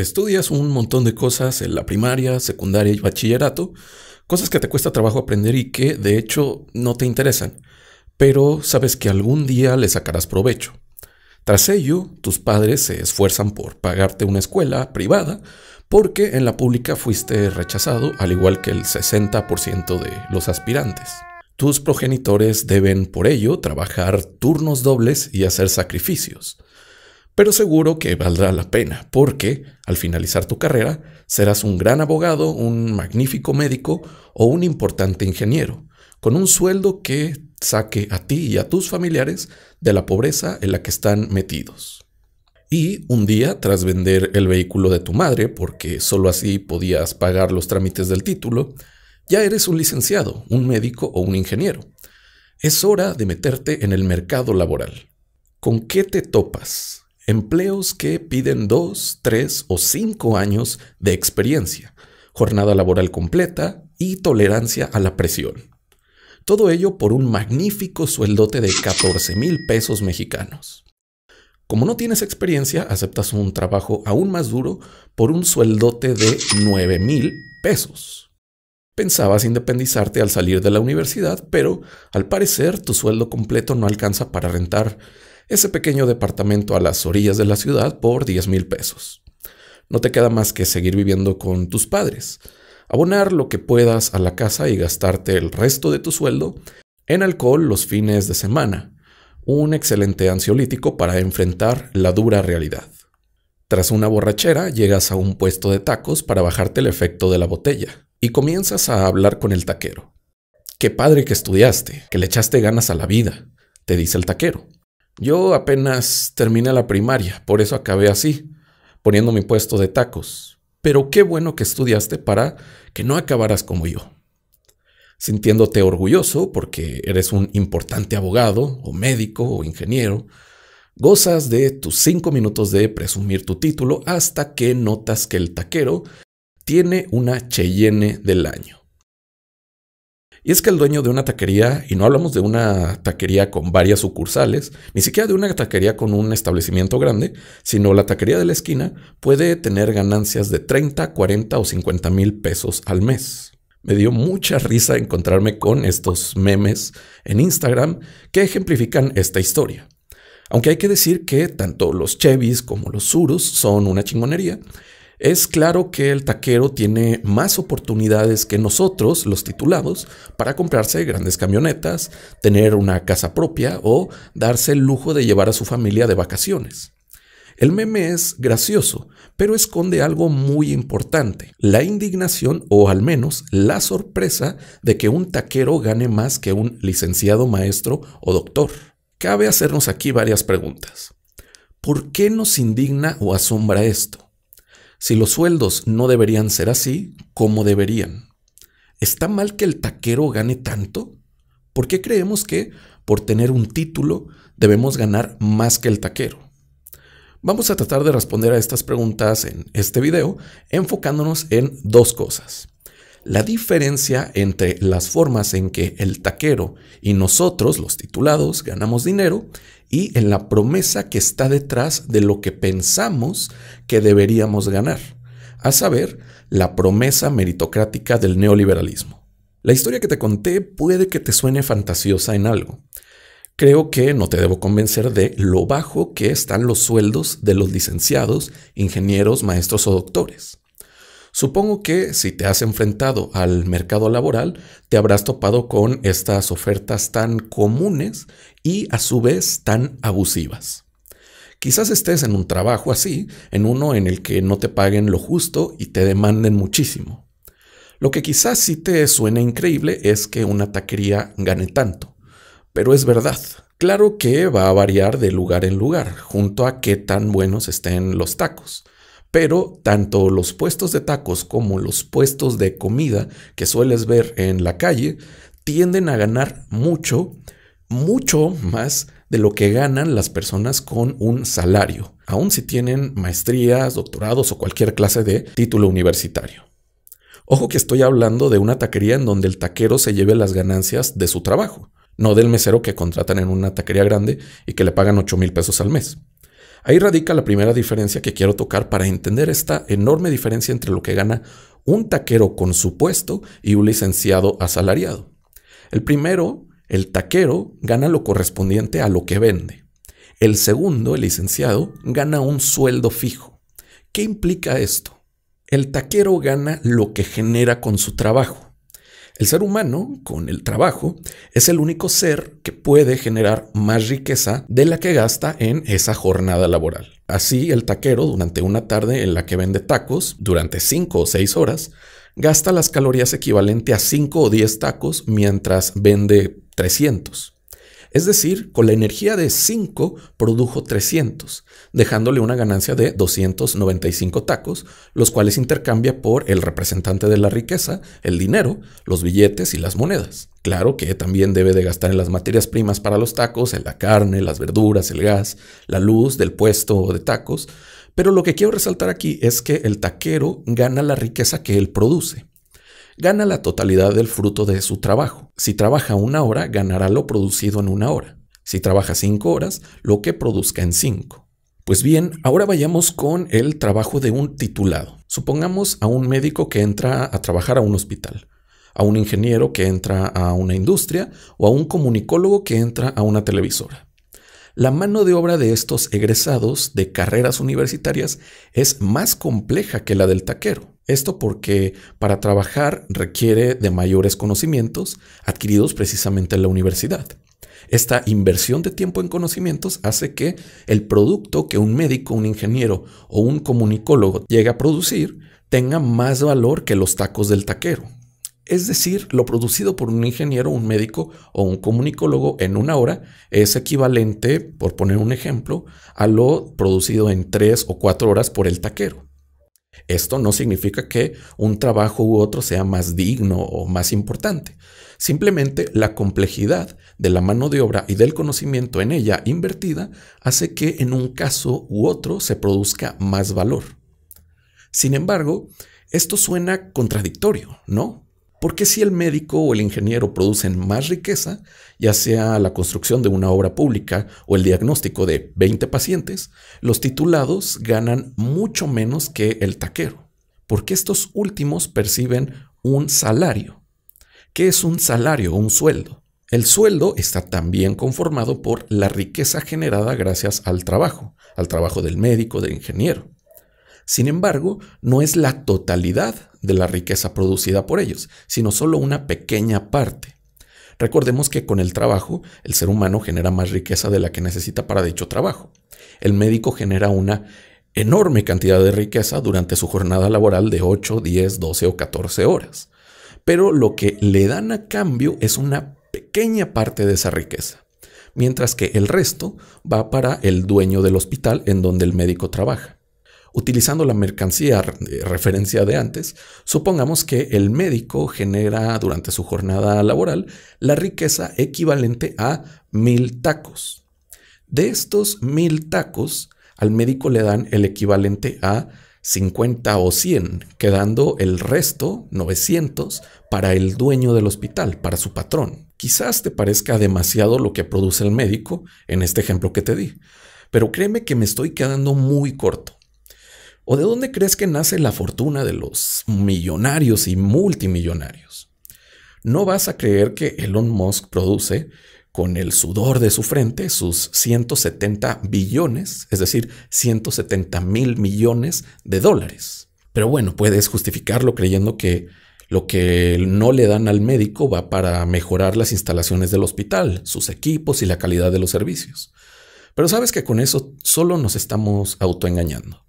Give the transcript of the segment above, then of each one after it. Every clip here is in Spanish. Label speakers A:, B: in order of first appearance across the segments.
A: Estudias un montón de cosas en la primaria, secundaria y bachillerato, cosas que te cuesta trabajo aprender y que de hecho no te interesan, pero sabes que algún día le sacarás provecho. Tras ello, tus padres se esfuerzan por pagarte una escuela privada porque en la pública fuiste rechazado, al igual que el 60% de los aspirantes. Tus progenitores deben por ello trabajar turnos dobles y hacer sacrificios pero seguro que valdrá la pena, porque al finalizar tu carrera serás un gran abogado, un magnífico médico o un importante ingeniero, con un sueldo que saque a ti y a tus familiares de la pobreza en la que están metidos. Y un día, tras vender el vehículo de tu madre, porque sólo así podías pagar los trámites del título, ya eres un licenciado, un médico o un ingeniero. Es hora de meterte en el mercado laboral. ¿Con qué te topas? empleos que piden dos, tres o cinco años de experiencia, jornada laboral completa y tolerancia a la presión. Todo ello por un magnífico sueldote de 14 mil pesos mexicanos. Como no tienes experiencia, aceptas un trabajo aún más duro por un sueldote de 9 mil pesos. Pensabas independizarte al salir de la universidad, pero al parecer tu sueldo completo no alcanza para rentar ese pequeño departamento a las orillas de la ciudad por 10 mil pesos. No te queda más que seguir viviendo con tus padres, abonar lo que puedas a la casa y gastarte el resto de tu sueldo en alcohol los fines de semana, un excelente ansiolítico para enfrentar la dura realidad. Tras una borrachera llegas a un puesto de tacos para bajarte el efecto de la botella y comienzas a hablar con el taquero. Qué padre que estudiaste, que le echaste ganas a la vida, te dice el taquero. Yo apenas terminé la primaria, por eso acabé así, poniendo mi puesto de tacos. Pero qué bueno que estudiaste para que no acabaras como yo. Sintiéndote orgulloso porque eres un importante abogado o médico o ingeniero, gozas de tus cinco minutos de presumir tu título hasta que notas que el taquero tiene una Cheyenne del año. Y es que el dueño de una taquería, y no hablamos de una taquería con varias sucursales, ni siquiera de una taquería con un establecimiento grande, sino la taquería de la esquina puede tener ganancias de 30, 40 o 50 mil pesos al mes. Me dio mucha risa encontrarme con estos memes en Instagram que ejemplifican esta historia. Aunque hay que decir que tanto los Chevys como los Surus son una chingonería, es claro que el taquero tiene más oportunidades que nosotros, los titulados, para comprarse grandes camionetas, tener una casa propia o darse el lujo de llevar a su familia de vacaciones. El meme es gracioso, pero esconde algo muy importante, la indignación o al menos la sorpresa de que un taquero gane más que un licenciado maestro o doctor. Cabe hacernos aquí varias preguntas. ¿Por qué nos indigna o asombra esto? Si los sueldos no deberían ser así, ¿cómo deberían? ¿Está mal que el taquero gane tanto? ¿Por qué creemos que por tener un título debemos ganar más que el taquero? Vamos a tratar de responder a estas preguntas en este video, enfocándonos en dos cosas. La diferencia entre las formas en que el taquero y nosotros, los titulados, ganamos dinero y en la promesa que está detrás de lo que pensamos que deberíamos ganar, a saber, la promesa meritocrática del neoliberalismo. La historia que te conté puede que te suene fantasiosa en algo. Creo que no te debo convencer de lo bajo que están los sueldos de los licenciados, ingenieros, maestros o doctores. Supongo que si te has enfrentado al mercado laboral, te habrás topado con estas ofertas tan comunes y a su vez tan abusivas. Quizás estés en un trabajo así, en uno en el que no te paguen lo justo y te demanden muchísimo. Lo que quizás sí te suene increíble es que una taquería gane tanto, pero es verdad. Claro que va a variar de lugar en lugar, junto a qué tan buenos estén los tacos. Pero tanto los puestos de tacos como los puestos de comida que sueles ver en la calle tienden a ganar mucho, mucho más de lo que ganan las personas con un salario, aun si tienen maestrías, doctorados o cualquier clase de título universitario. Ojo que estoy hablando de una taquería en donde el taquero se lleve las ganancias de su trabajo, no del mesero que contratan en una taquería grande y que le pagan 8 mil pesos al mes. Ahí radica la primera diferencia que quiero tocar para entender esta enorme diferencia entre lo que gana un taquero con su puesto y un licenciado asalariado. El primero, el taquero, gana lo correspondiente a lo que vende. El segundo, el licenciado, gana un sueldo fijo. ¿Qué implica esto? El taquero gana lo que genera con su trabajo. El ser humano, con el trabajo, es el único ser que puede generar más riqueza de la que gasta en esa jornada laboral. Así, el taquero, durante una tarde en la que vende tacos, durante 5 o 6 horas, gasta las calorías equivalente a 5 o 10 tacos mientras vende 300. Es decir, con la energía de 5 produjo 300, dejándole una ganancia de 295 tacos, los cuales intercambia por el representante de la riqueza, el dinero, los billetes y las monedas. Claro que también debe de gastar en las materias primas para los tacos, en la carne, las verduras, el gas, la luz del puesto de tacos, pero lo que quiero resaltar aquí es que el taquero gana la riqueza que él produce gana la totalidad del fruto de su trabajo. Si trabaja una hora, ganará lo producido en una hora. Si trabaja cinco horas, lo que produzca en cinco. Pues bien, ahora vayamos con el trabajo de un titulado. Supongamos a un médico que entra a trabajar a un hospital, a un ingeniero que entra a una industria o a un comunicólogo que entra a una televisora. La mano de obra de estos egresados de carreras universitarias es más compleja que la del taquero. Esto porque para trabajar requiere de mayores conocimientos adquiridos precisamente en la universidad. Esta inversión de tiempo en conocimientos hace que el producto que un médico, un ingeniero o un comunicólogo llega a producir tenga más valor que los tacos del taquero. Es decir, lo producido por un ingeniero, un médico o un comunicólogo en una hora es equivalente, por poner un ejemplo, a lo producido en tres o cuatro horas por el taquero. Esto no significa que un trabajo u otro sea más digno o más importante. Simplemente la complejidad de la mano de obra y del conocimiento en ella invertida hace que en un caso u otro se produzca más valor. Sin embargo, esto suena contradictorio, ¿no? Porque si el médico o el ingeniero producen más riqueza, ya sea la construcción de una obra pública o el diagnóstico de 20 pacientes, los titulados ganan mucho menos que el taquero, porque estos últimos perciben un salario. ¿Qué es un salario un sueldo? El sueldo está también conformado por la riqueza generada gracias al trabajo, al trabajo del médico, del ingeniero. Sin embargo, no es la totalidad de la riqueza producida por ellos, sino solo una pequeña parte. Recordemos que con el trabajo, el ser humano genera más riqueza de la que necesita para dicho trabajo. El médico genera una enorme cantidad de riqueza durante su jornada laboral de 8, 10, 12 o 14 horas. Pero lo que le dan a cambio es una pequeña parte de esa riqueza, mientras que el resto va para el dueño del hospital en donde el médico trabaja. Utilizando la mercancía eh, referencia de antes, supongamos que el médico genera durante su jornada laboral la riqueza equivalente a mil tacos. De estos mil tacos, al médico le dan el equivalente a 50 o 100, quedando el resto, 900, para el dueño del hospital, para su patrón. Quizás te parezca demasiado lo que produce el médico en este ejemplo que te di, pero créeme que me estoy quedando muy corto. ¿O de dónde crees que nace la fortuna de los millonarios y multimillonarios? No vas a creer que Elon Musk produce con el sudor de su frente sus 170 billones, es decir, 170 mil millones de dólares. Pero bueno, puedes justificarlo creyendo que lo que no le dan al médico va para mejorar las instalaciones del hospital, sus equipos y la calidad de los servicios. Pero sabes que con eso solo nos estamos autoengañando.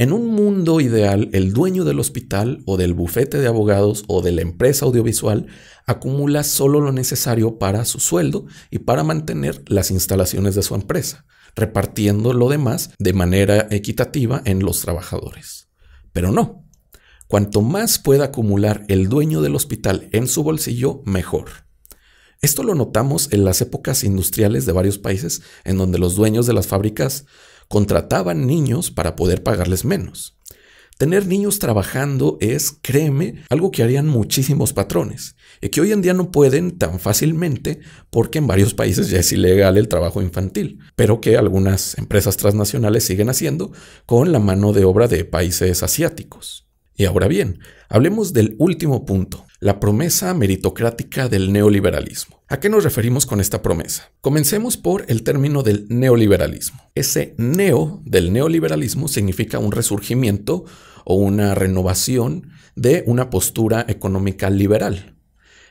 A: En un mundo ideal, el dueño del hospital o del bufete de abogados o de la empresa audiovisual acumula solo lo necesario para su sueldo y para mantener las instalaciones de su empresa, repartiendo lo demás de manera equitativa en los trabajadores. Pero no, cuanto más pueda acumular el dueño del hospital en su bolsillo, mejor. Esto lo notamos en las épocas industriales de varios países en donde los dueños de las fábricas contrataban niños para poder pagarles menos. Tener niños trabajando es, créeme, algo que harían muchísimos patrones y que hoy en día no pueden tan fácilmente porque en varios países ya es ilegal el trabajo infantil, pero que algunas empresas transnacionales siguen haciendo con la mano de obra de países asiáticos. Y ahora bien, hablemos del último punto, la promesa meritocrática del neoliberalismo. ¿A qué nos referimos con esta promesa? Comencemos por el término del neoliberalismo. Ese neo del neoliberalismo significa un resurgimiento o una renovación de una postura económica liberal.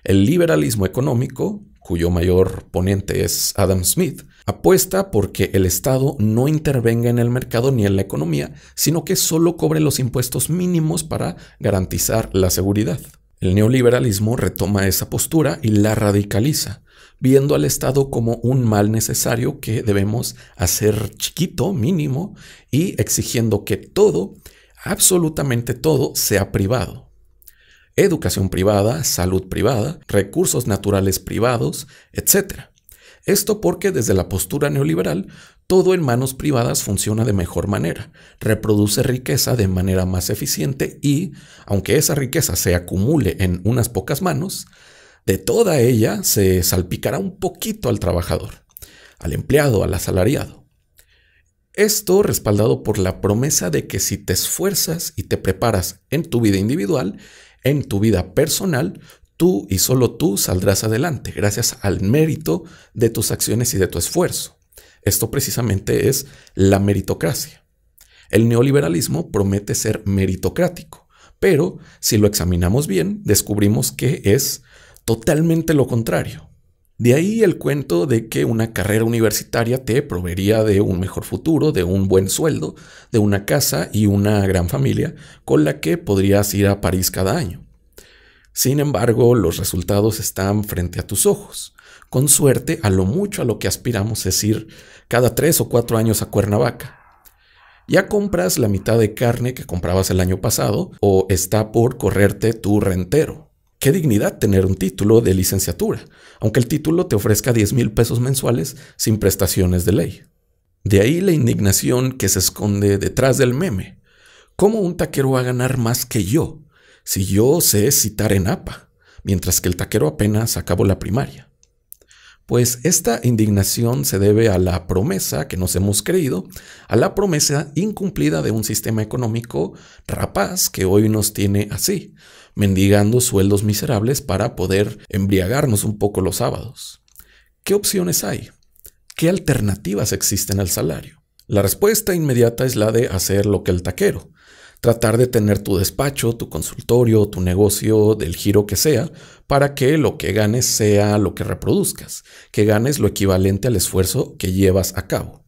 A: El liberalismo económico cuyo mayor ponente es Adam Smith, apuesta porque el Estado no intervenga en el mercado ni en la economía, sino que solo cobre los impuestos mínimos para garantizar la seguridad. El neoliberalismo retoma esa postura y la radicaliza, viendo al Estado como un mal necesario que debemos hacer chiquito, mínimo, y exigiendo que todo, absolutamente todo, sea privado educación privada, salud privada, recursos naturales privados, etc. Esto porque desde la postura neoliberal todo en manos privadas funciona de mejor manera, reproduce riqueza de manera más eficiente y, aunque esa riqueza se acumule en unas pocas manos, de toda ella se salpicará un poquito al trabajador, al empleado, al asalariado. Esto respaldado por la promesa de que si te esfuerzas y te preparas en tu vida individual, en tu vida personal, tú y solo tú saldrás adelante gracias al mérito de tus acciones y de tu esfuerzo. Esto precisamente es la meritocracia. El neoliberalismo promete ser meritocrático, pero si lo examinamos bien, descubrimos que es totalmente lo contrario. De ahí el cuento de que una carrera universitaria te proveería de un mejor futuro, de un buen sueldo, de una casa y una gran familia con la que podrías ir a París cada año. Sin embargo, los resultados están frente a tus ojos. Con suerte, a lo mucho a lo que aspiramos es ir cada tres o cuatro años a Cuernavaca. Ya compras la mitad de carne que comprabas el año pasado o está por correrte tu rentero. Qué dignidad tener un título de licenciatura, aunque el título te ofrezca 10 mil pesos mensuales sin prestaciones de ley. De ahí la indignación que se esconde detrás del meme. ¿Cómo un taquero va a ganar más que yo si yo sé citar en APA, mientras que el taquero apenas acabó la primaria? Pues esta indignación se debe a la promesa que nos hemos creído, a la promesa incumplida de un sistema económico rapaz que hoy nos tiene así, mendigando sueldos miserables para poder embriagarnos un poco los sábados. ¿Qué opciones hay? ¿Qué alternativas existen al salario? La respuesta inmediata es la de hacer lo que el taquero, tratar de tener tu despacho, tu consultorio, tu negocio, del giro que sea, para que lo que ganes sea lo que reproduzcas, que ganes lo equivalente al esfuerzo que llevas a cabo.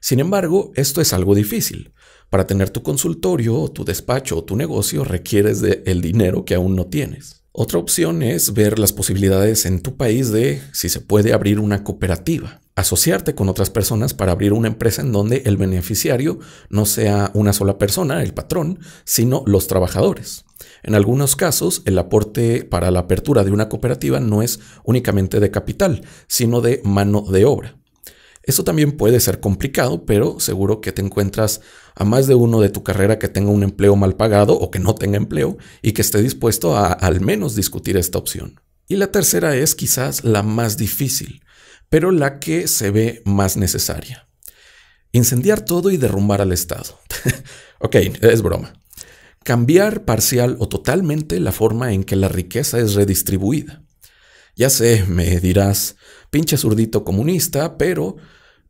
A: Sin embargo, esto es algo difícil. Para tener tu consultorio, tu despacho o tu negocio requieres el dinero que aún no tienes. Otra opción es ver las posibilidades en tu país de si se puede abrir una cooperativa, asociarte con otras personas para abrir una empresa en donde el beneficiario no sea una sola persona, el patrón, sino los trabajadores. En algunos casos, el aporte para la apertura de una cooperativa no es únicamente de capital, sino de mano de obra. Eso también puede ser complicado, pero seguro que te encuentras a más de uno de tu carrera que tenga un empleo mal pagado o que no tenga empleo y que esté dispuesto a al menos discutir esta opción. Y la tercera es quizás la más difícil, pero la que se ve más necesaria. Incendiar todo y derrumbar al Estado. ok, es broma. Cambiar parcial o totalmente la forma en que la riqueza es redistribuida. Ya sé, me dirás, pinche zurdito comunista, pero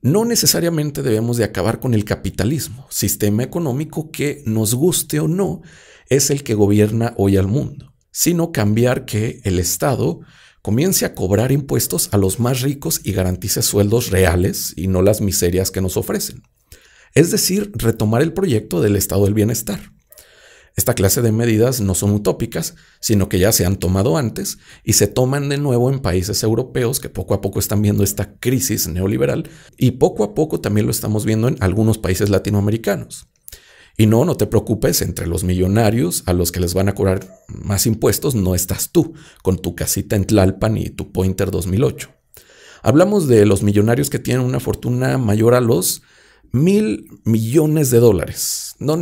A: no necesariamente debemos de acabar con el capitalismo, sistema económico que nos guste o no es el que gobierna hoy al mundo, sino cambiar que el Estado comience a cobrar impuestos a los más ricos y garantice sueldos reales y no las miserias que nos ofrecen. Es decir, retomar el proyecto del Estado del Bienestar. Esta clase de medidas no son utópicas, sino que ya se han tomado antes y se toman de nuevo en países europeos que poco a poco están viendo esta crisis neoliberal y poco a poco también lo estamos viendo en algunos países latinoamericanos. Y no, no te preocupes, entre los millonarios a los que les van a cobrar más impuestos no estás tú, con tu casita en Tlalpan y tu Pointer 2008. Hablamos de los millonarios que tienen una fortuna mayor a los mil millones de dólares. No,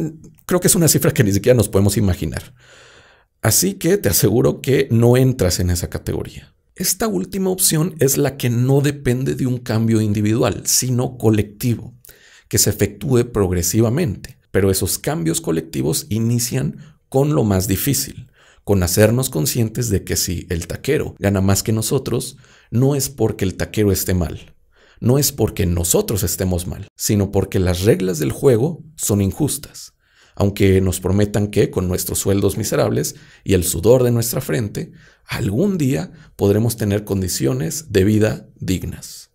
A: creo que es una cifra que ni siquiera nos podemos imaginar. Así que te aseguro que no entras en esa categoría. Esta última opción es la que no depende de un cambio individual, sino colectivo, que se efectúe progresivamente. Pero esos cambios colectivos inician con lo más difícil, con hacernos conscientes de que si el taquero gana más que nosotros, no es porque el taquero esté mal, no es porque nosotros estemos mal, sino porque las reglas del juego son injustas. Aunque nos prometan que con nuestros sueldos miserables y el sudor de nuestra frente, algún día podremos tener condiciones de vida dignas.